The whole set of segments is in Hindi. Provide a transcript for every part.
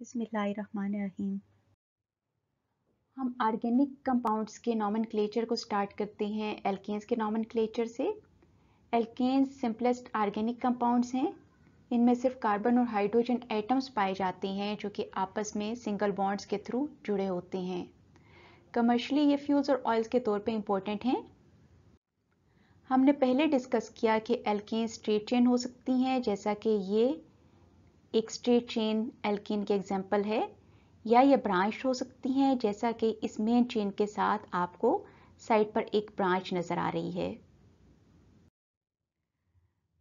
बिस्मिल्लाहिर्रहमानिर्रहीम हम ऑर्गेनिक कंपाउंड्स के नॉमन को स्टार्ट करते हैं एल्केन्स के नॉमन से एल्केन्स सिंपलेस्ट ऑर्गेनिक कंपाउंड्स हैं इनमें सिर्फ कार्बन और हाइड्रोजन एटम्स पाए जाते हैं जो कि आपस में सिंगल बॉन्ड्स के थ्रू जुड़े होते हैं कमर्शली ये फ्यूल्स और ऑयल्स के तौर पर इम्पोर्टेंट हैं हमने पहले डिस्कस किया कि एल्केन्स स्ट्रेट चेन हो सकती हैं जैसा कि ये एक स्ट्रेट चेन एल्किन के एग्जाम्पल है या ये ब्रांच हो सकती हैं जैसा कि इस मेन चेन के साथ आपको साइड पर एक ब्रांच नज़र आ रही है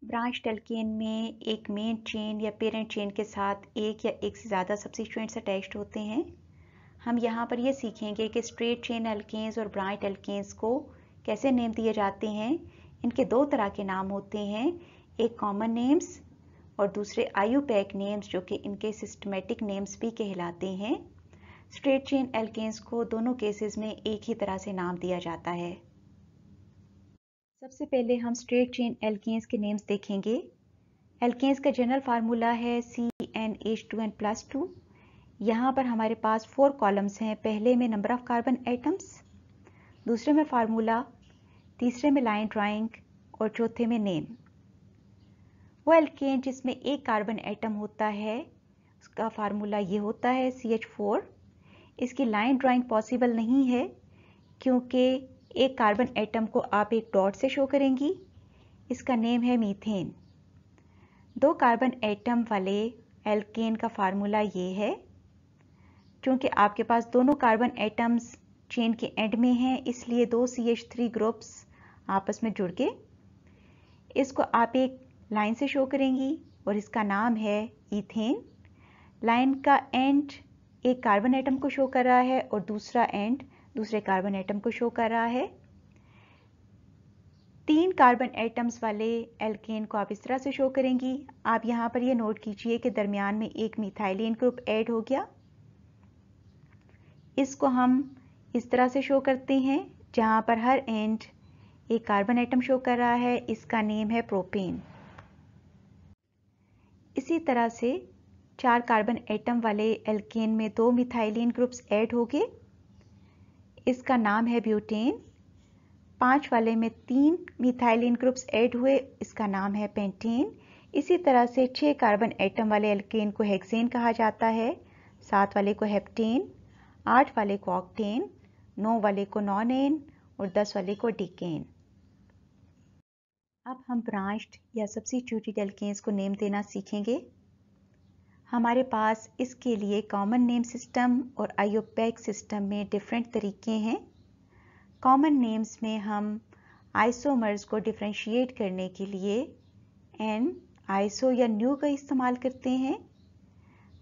ब्रांच टेल्केन में एक मेन चेन या पेरेंट चेन के साथ एक या एक से ज़्यादा सब्सिट्यूएंट्स अटैच्ड होते हैं हम यहाँ पर ये सीखेंगे कि स्ट्रेट चेन एल्केन्स और ब्रांच एल्केन्स को कैसे नेम दिए जाते हैं इनके दो तरह के नाम होते हैं एक कॉमन नेम्स और दूसरे आयु पैक नेम्स जो कि इनके सिस्टमेटिक नेम्स भी कहलाते हैं स्ट्रेट चेन एल्केन्स को दोनों केसेस में एक ही तरह से नाम दिया जाता है सबसे पहले हम स्ट्रेट चेन एल्केन्स के नेम्स देखेंगे एल्केन्स का जनरल फार्मूला है C N H two N plus two यहाँ पर हमारे पास फोर कॉलम्स हैं पहले में नंबर ऑफ कार्बन एटम्स दूसरे में फार्मूला तीसरे में लाइन ड्राइंग और चौथे में नेम वो एल्केन जिसमें एक कार्बन एटम होता है उसका फार्मूला ये होता है सी एच फोर इसकी लाइन ड्राइंग पॉसिबल नहीं है क्योंकि एक कार्बन एटम को आप एक डॉट से शो करेंगी इसका नेम है मीथेन दो कार्बन एटम वाले एल्केन का फार्मूला ये है क्योंकि आपके पास दोनों कार्बन एटम्स चेन के एंड में हैं इसलिए दो सी एच थ्री ग्रुप्स आपस में जुड़ के इसको आप एक लाइन से शो करेंगी और इसका नाम है इथेन लाइन का एंड एक कार्बन एटम को शो कर रहा है और दूसरा एंड दूसरे कार्बन एटम को शो कर रहा है तीन कार्बन एटम्स वाले एल्केन को आप इस तरह से शो करेंगी आप यहाँ पर यह नोट कीजिए कि दरमियान में एक मिथाइलिन ग्रुप ऐड हो गया इसको हम इस तरह से शो करते हैं जहाँ पर हर एंड एक कार्बन एटम शो कर रहा है इसका नेम है प्रोपेन इसी तरह से चार कार्बन एटम वाले एल्केन में दो मिथाइलिन ग्रुप्स ऐड हो गए इसका नाम है ब्यूटेन पांच वाले में तीन मिथाइलिन ग्रुप्स ऐड हुए इसका नाम है पेंटेन इसी तरह से छह कार्बन एटम वाले एल्केन को हेक्सेन कहा जाता है सात वाले को हेप्टेन आठ वाले को ऑक्टेन नौ वाले को नॉन एन और दस वाले को डिकेन अब हम ब्रांच्ड या सब्सिट्यूटेड एल्केन्स को नेम देना सीखेंगे हमारे पास इसके लिए कॉमन नेम सिस्टम और आयोपैक सिस्टम में डिफरेंट तरीके हैं कॉमन नेम्स में हम आइसोमर्स को डिफ्रेंशिएट करने के लिए एन आइसो या न्यू का इस्तेमाल करते हैं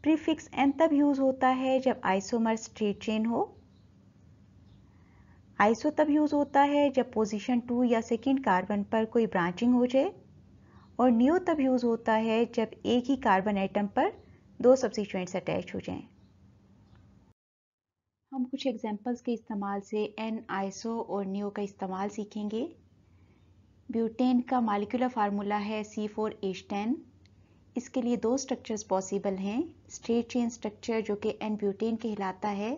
प्रीफिक्स एन तब यूज़ होता है जब आइसोमर स्ट्रेट चेन हो आइसो तब यूज़ होता है जब पोजीशन टू या सेकेंड कार्बन पर कोई ब्रांचिंग हो जाए और नियो तब यूज़ होता है जब एक ही कार्बन आइटम पर दो सब्सिट्यूएंट्स अटैच हो जाएं। हम कुछ एग्जांपल्स के इस्तेमाल से एन आइसो और नियो का इस्तेमाल सीखेंगे ब्यूटेन का मालिकुलर फार्मूला है सी फोर टेन इसके लिए दो स्ट्रक्चर्स पॉसिबल हैं स्ट्रेट चेन स्ट्रक्चर जो कि एन ब्यूटेन कहलाता है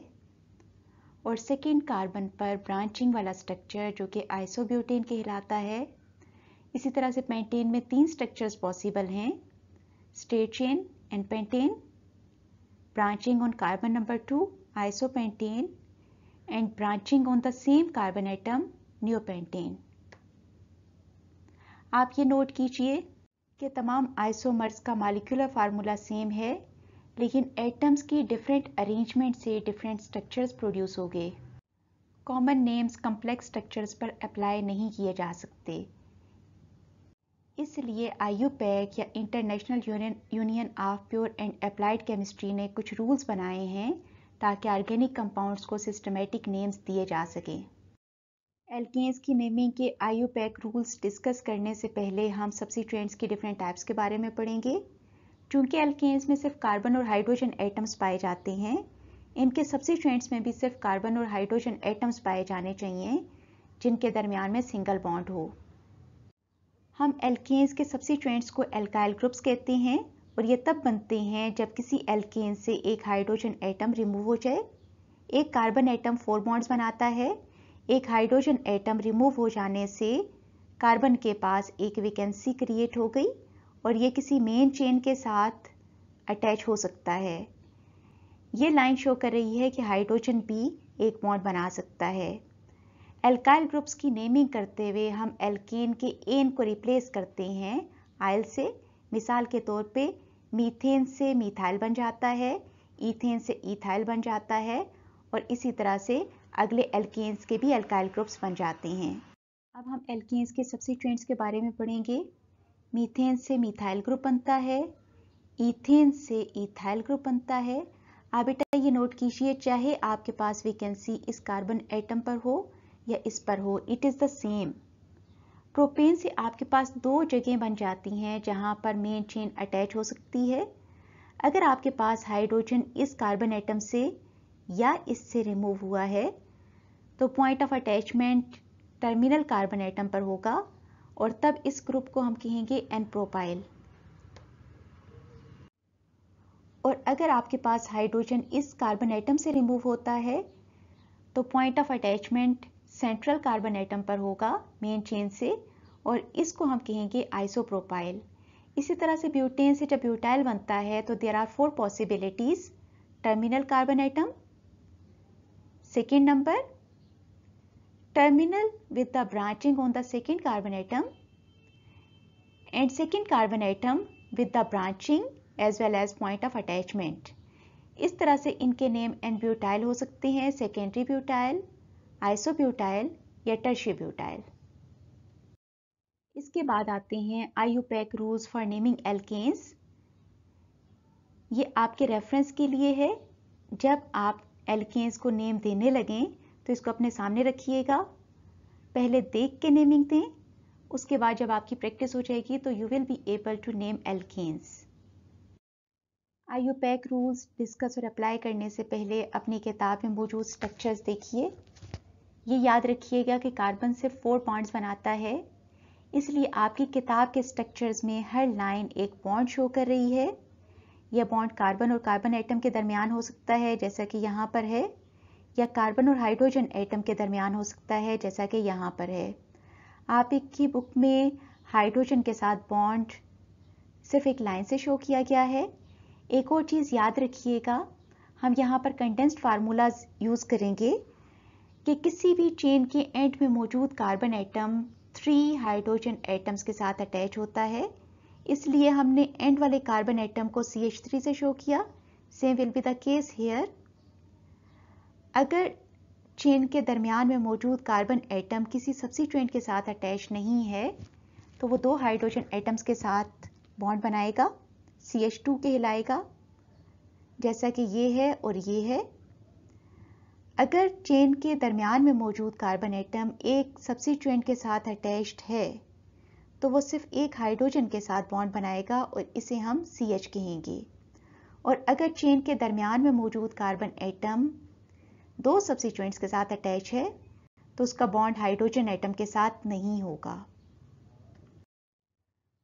और सेकेंड कार्बन पर ब्रांचिंग वाला स्ट्रक्चर जो कि आइसोब्यूटेन कहलाता है इसी तरह से पेंटेन में तीन स्ट्रक्चर्स पॉसिबल हैं straight chain n pentane carbon number two iso pentane and branching on the same carbon atom neo pentane आप ये नोट कीजिए कि तमाम आइसोमर्स का मालिकुलर फार्मूला सेम है लेकिन एटम्स के डिफरेंट अरेंजमेंट से डिफरेंट स्ट्रक्चर्स प्रोड्यूस हो गए कॉमन नेम्स कम्प्लेक्स स्ट्रक्चर्स पर अप्लाई नहीं किए जा सकते इसलिए आई या international union union of pure and applied chemistry ने कुछ रूल्स बनाए हैं ताकि ऑर्गेनिक कंपाउंड्स को सिस्टमेटिक नेम्स दिए जा सकें एल्केन्स की नेमिंग के आई रूल्स डिस्कस करने से पहले हम सब्सिट्रेंट्स के डिफरेंट टाइप्स के बारे में पढ़ेंगे चूंकि एल्केन्स में सिर्फ कार्बन और हाइड्रोजन एटम्स पाए जाते हैं इनके सब्सिट्यूएंट्स में भी सिर्फ कार्बन और हाइड्रोजन एटम्स पाए जाने चाहिए जिनके दरमियान में सिंगल बॉन्ड हो हम एल्केन्स के सब्सिट्यूएंट्स को एल्काइल ग्रुप्स कहते हैं और ये तब बनते हैं जब किसी एल्केन से एक हाइड्रोजन एटम रिमूव हो जाए एक कार्बन एटम फोर बॉन्ड्स बनाता है एक हाइड्रोजन एटम रिमूव हो जाने से कार्बन के पास एक वैकेंसी क्रिएट हो गई और ये किसी मेन चेन के साथ अटैच हो सकता है ये लाइन शो कर रही है कि हाइड्रोजन भी एक बॉन्ड बना सकता है एल्काइल ग्रुप्स की नेमिंग करते हुए हम एल्केन के एन को रिप्लेस करते हैं आयल से मिसाल के तौर पे मीथेन से मिथाइल बन जाता है ईथेन से इथाइल बन जाता है और इसी तरह से अगले एल्केन्स के भी एल्काइल ग्रुप्स बन जाते हैं अब हम एल्केन्स के सब्सिट्यूएंट्स के बारे में पढ़ेंगे मीथेन से मिथाइल ग्रुप बनता है इथेन से इथाइल ग्रुप बनता है आप बेटा ये नोट कीजिए चाहे आपके पास वैकेंसी इस कार्बन एटम पर हो या इस पर हो it is the same propane से आपके पास दो जगह बन जाती हैं जहाँ पर मेन चेन अटैच हो सकती है अगर आपके पास हाइड्रोजन इस कार्बन एटम से या इससे रिमूव हुआ है तो point of attachment terminal carbon atom पर होगा और तब इस ग्रुप को हम कहेंगे एन प्रोपाइल और अगर आपके पास हाइड्रोजन इस कार्बन एटम से रिमूव होता है तो point of attachment central carbon atom पर होगा मेन चेन से और इसको हम कहेंगे आइसोप्रोपाइल इसी तरह से ब्यूटेन से जब ब्यूटाइल बनता है तो there are four possibilities terminal carbon atom second number terminal with the branching on the second carbon atom and second carbon atom with the branching as well as point of attachment. इस तरह से इनके नेम एंड ब्यूटाइल हो सकते हैं सेकेंडरी ब्यूटाइल आइसोब्यूटाइल या टर्शी ब्यूटाइल इसके बाद आते हैं IUPAC rules for naming alkanes ये आपके रेफरेंस के लिए है जब आप एल्केन्स को नेम देने लगें तो इसको अपने सामने रखिएगा पहले देख के नेमिंग दें उसके बाद जब आपकी प्रैक्टिस हो जाएगी तो you will be able to name alkanes IUPAC rules discuss और अप्लाई करने से पहले अपनी किताब में मौजूद स्ट्रक्चर्स देखिए ये याद रखिएगा कि कार्बन सिर्फ फोर बॉन्ड्स बनाता है इसलिए आपकी किताब के स्ट्रक्चर्स में हर लाइन एक बॉन्ड शो कर रही है यह बॉन्ड कार्बन और कार्बन एटम के दरमियान हो सकता है जैसा कि यहाँ पर है या कार्बन और हाइड्रोजन एटम के दरमियान हो सकता है जैसा कि यहाँ पर है आप एक की बुक में हाइड्रोजन के साथ बॉन्ड सिर्फ एक लाइन से शो किया गया है एक और चीज़ याद रखिएगा हम यहाँ पर कंडेंस्ड फार्मूलाज यूज़ करेंगे कि किसी भी चेन के एंड में मौजूद carbon atom three hydrogen atoms के साथ अटैच होता है इसलिए हमने एंड वाले कार्बन एटम को सी एच थ्री से शो किया same will be the case here अगर चेन के दरमियान में मौजूद कार्बन एटम किसी सब्सिट्यूएंट के साथ अटैच नहीं है तो वो दो हाइड्रोजन एटम्स के साथ बॉन्ड बनाएगा सी एच टू कहलाएगा जैसा कि ये है और ये है अगर चेन के दरमियान में मौजूद कार्बन एटम एक सब्सिट्यूएंट के साथ अटैच्ड है तो वो सिर्फ एक हाइड्रोजन के साथ बॉन्ड बनाएगा और इसे हम सी एच कहेंगे और अगर चेन के दरमियान में मौजूद कार्बन एटम दो सब्सिट्यूएंट्स के साथ अटैच है तो उसका बॉन्ड हाइड्रोजन एटम के साथ नहीं होगा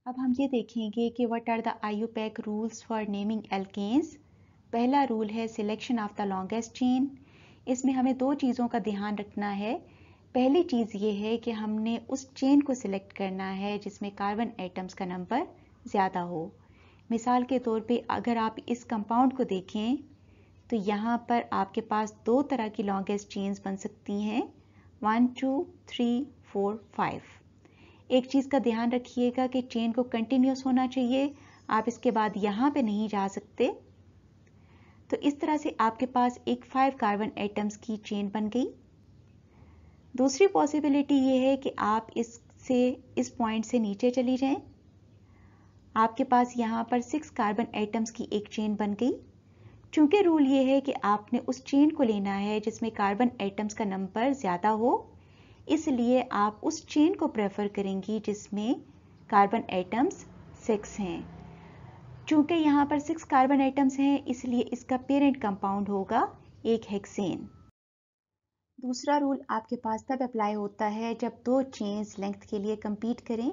अब हम ये देखेंगे कि what are the IUPAC rules for naming alkanes पहला रूल है selection of the longest chain इसमें हमें दो चीज़ों का ध्यान रखना है पहली चीज़ ये है कि हमने उस चेन को सिलेक्ट करना है जिसमें कार्बन एटम्स का नंबर ज़्यादा हो मिसाल के तौर पे अगर आप इस कंपाउंड को देखें तो यहाँ पर आपके पास दो तरह की लॉन्गेस्ट चेन्स बन सकती हैं one two three four five एक चीज़ का ध्यान रखिएगा कि चेन को कंटिन्यूस होना चाहिए आप इसके बाद यहाँ पे नहीं जा सकते तो इस तरह से आपके पास एक फाइव कार्बन एटम्स की चेन बन गई दूसरी पॉसिबिलिटी ये है कि आप इससे इस पॉइंट से नीचे चली जाएं आपके पास यहाँ पर सिक्स कार्बन एटम्स की एक चेन बन गई चूंकि रूल ये है कि आपने उस चेन को लेना है जिसमें कार्बन एटम्स का नंबर ज़्यादा हो इसलिए आप उस चेन को प्रेफर करेंगी जिसमें कार्बन एटम्स सिक्स हैं चूंकि यहाँ पर सिक्स कार्बन एटम्स हैं इसलिए इसका पेरेंट कंपाउंड होगा एक हेक्सेन दूसरा रूल आपके पास तब अप्लाई होता है जब दो चेन्स लेंथ के लिए कंपीट करें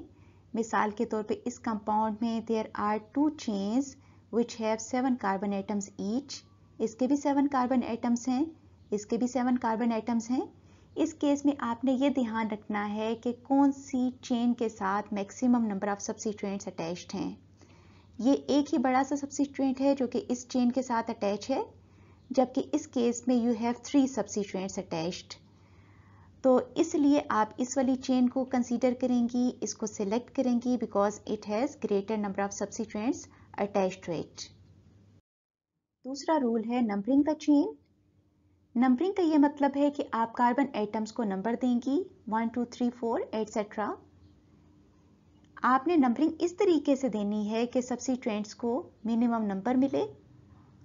मिसाल के तौर पे इस कंपाउंड में there are two chains which have seven carbon atoms each. इसके भी सेवन कार्बन एटम्स हैं इसके भी सेवन कार्बन एटम्स हैं इस केस में आपने ये ध्यान रखना है कि कौन सी चेन के साथ maximum number of substituents attached हैं ये एक ही बड़ा सा सब्सिट्यूएंट है जो कि इस चेन के साथ अटैच है जबकि इस केस में you have three substituents attached तो इसलिए आप इस वाली चेन को कंसीडर करेंगी इसको सिलेक्ट करेंगी because it has greater number of substituents attached to it. दूसरा रूल है नंबरिंग द चेन नंबरिंग का ये मतलब है कि आप कार्बन एटम्स को नंबर देंगी one two three four etcetera आपने नंबरिंग इस तरीके से देनी है कि ट्रेंड्स को मिनिमम नंबर मिले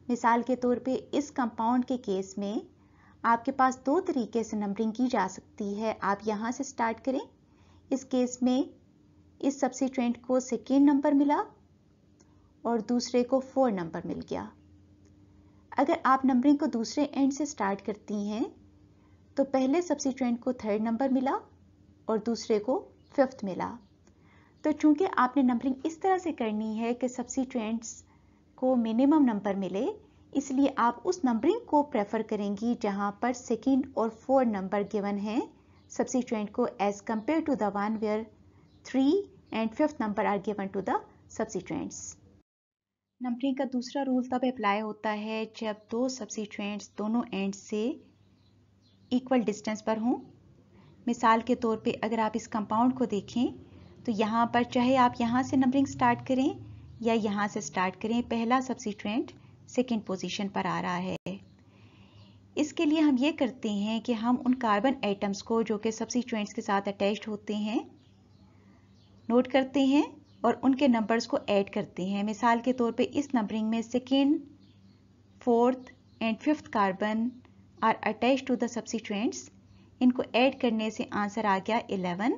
मिसाल के तौर पे इस कंपाउंड के केस में आपके पास दो तरीके से नंबरिंग की जा सकती है आप यहाँ से स्टार्ट करें इस केस में इस ट्रेंड को सेकेंड नंबर मिला और दूसरे को फोर नंबर मिल गया अगर आप नंबरिंग को दूसरे एंड से स्टार्ट करती हैं तो पहले सब्सिट्रेंट को थर्ड नंबर मिला और दूसरे को फिफ्थ मिला तो चूंकि आपने नंबरिंग इस तरह से करनी है कि सब्सिट्रेंट्स को मिनिमम नंबर मिले इसलिए आप उस नंबरिंग को प्रेफर करेंगी जहां पर सेकेंड और फोर नंबर गिवन है सब्सिट्रेंट को as compared to the one where three and fifth number are given to the substituents numbering का दूसरा रूल तब अप्लाई होता है जब दो सब्सिट्यूएंट्स दोनों एंड से इक्वल डिस्टेंस पर हों मिसाल के तौर पे अगर आप इस कंपाउंड को देखें तो यहाँ पर चाहे आप यहाँ से नंबरिंग स्टार्ट करें या यहाँ से स्टार्ट करें पहला सब्सिट्यूएंट सेकेंड पोजिशन पर आ रहा है इसके लिए हम ये करते हैं कि हम उन कार्बन आइटम्स को जो कि सब्सिट्यूएंट्स के साथ अटैच होते हैं नोट करते हैं और उनके नंबर्स को ऐड करते हैं मिसाल के तौर पे इस नंबरिंग में second fourth and fifth carbon are attach to the substituents इनको ऐड करने से आंसर आ गया 11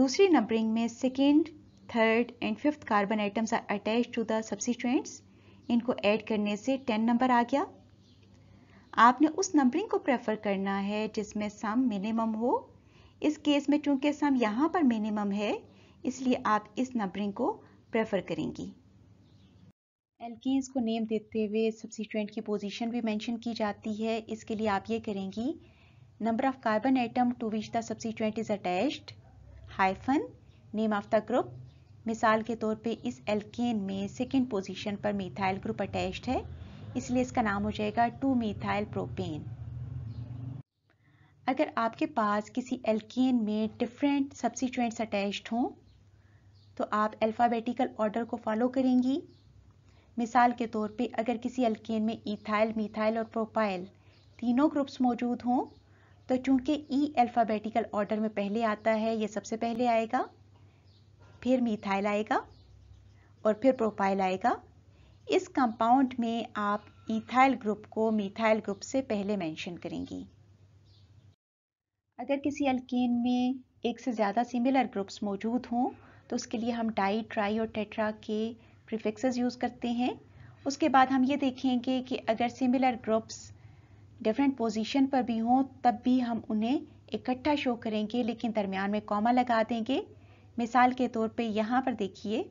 दूसरी नंबरिंग में second third and fifth carbon atoms are attach to the substituents इनको ऐड करने से टेन नंबर आ गया आपने उस नंबरिंग को प्रेफर करना है जिसमें सम मिनिमम हो इस केस में चूंकि सम यहाँ पर मिनिमम है इसलिए आप इस नंबरिंग को प्रेफर करेंगी एल्कीन्स को नेम देते हुए सब्सिट्रेंट की पोजीशन भी मेंशन की जाती है इसके लिए आप ये करेंगी number of carbon atom to which the substituent is attached hyphen name of the group मिसाल के तौर पे इस एल्केन में सेकेंड पोजीशन पर मिथाइल ग्रुप अटैच्ड है इसलिए इसका नाम हो जाएगा टू मिथाइल प्रोपेन अगर आपके पास किसी एल्केन में डिफरेंट सब्सिट्रेंट्स अटैच्ड हों तो आप अल्फ़ाबेटिकल ऑर्डर को फॉलो करेंगी मिसाल के तौर पे अगर किसी अल्केन में इथाइल मिथाइल और प्रोपाइल तीनों ग्रुप्स मौजूद हों तो चूंकि ई अल्फ़ाबेटिकल ऑर्डर में पहले आता है ये सबसे पहले आएगा फिर मिथाइल आएगा और फिर प्रोपाइल आएगा इस कंपाउंड में आप इथाइल ग्रुप को मिथाइल ग्रुप से पहले मेंशन करेंगी अगर किसी अल्केन में एक से ज़्यादा सिमिलर ग्रुप्स मौजूद हों तो उसके लिए हम डाई ट्राई और टेट्रा के प्रिफिक्स यूज़ करते हैं उसके बाद हम ये देखेंगे कि अगर सिमिलर ग्रुप्स डिफरेंट पोजीशन पर भी हों तब भी हम उन्हें इकट्ठा शो करेंगे लेकिन दरमियान में कॉमा लगा देंगे मिसाल के तौर पे यहाँ पर देखिए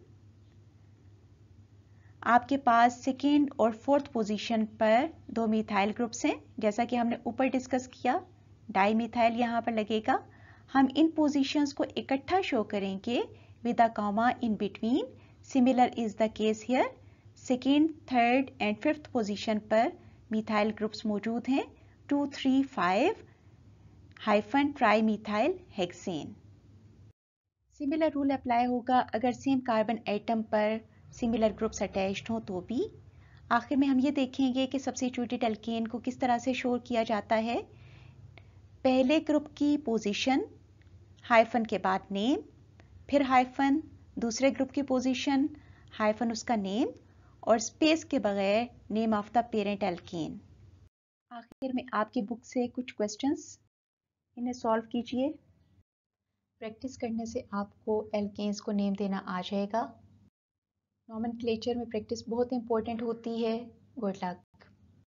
आपके पास सेकेंड और फोर्थ पोजीशन पर दो मिथाइल ग्रुप्स हैं जैसा कि हमने ऊपर डिस्कस किया डाई मिथाइल यहाँ पर लगेगा हम इन पोजीशंस को इकट्ठा शो करेंगे with a comma in between. Similar is the case here. Second third and fifth position पर methyl groups मौजूद हैं two three five hyphen trimethyl hexane similar similar rule apply होगा अगर सेम कार्बन एटम पर सिमिलर ग्रुप्स ho to तो भी आखिर में हम ये देखेंगे कि सब्सिट्यूटेड एल्केन को किस तरह से शोर किया जाता है पहले ग्रुप की पोजीशन हाइफन के बाद नेम फिर हाइफन दूसरे ग्रुप की पोजीशन हाइफन उसका नेम और स्पेस के बगैर name of the parent alkene आखिर में आपकी बुक से कुछ क्वेश्चंस इन्हें सॉल्व कीजिए प्रैक्टिस करने से आपको एल्केन्स को नेम देना आ जाएगा नॉमन में प्रैक्टिस बहुत इंपॉर्टेंट होती है गुड लक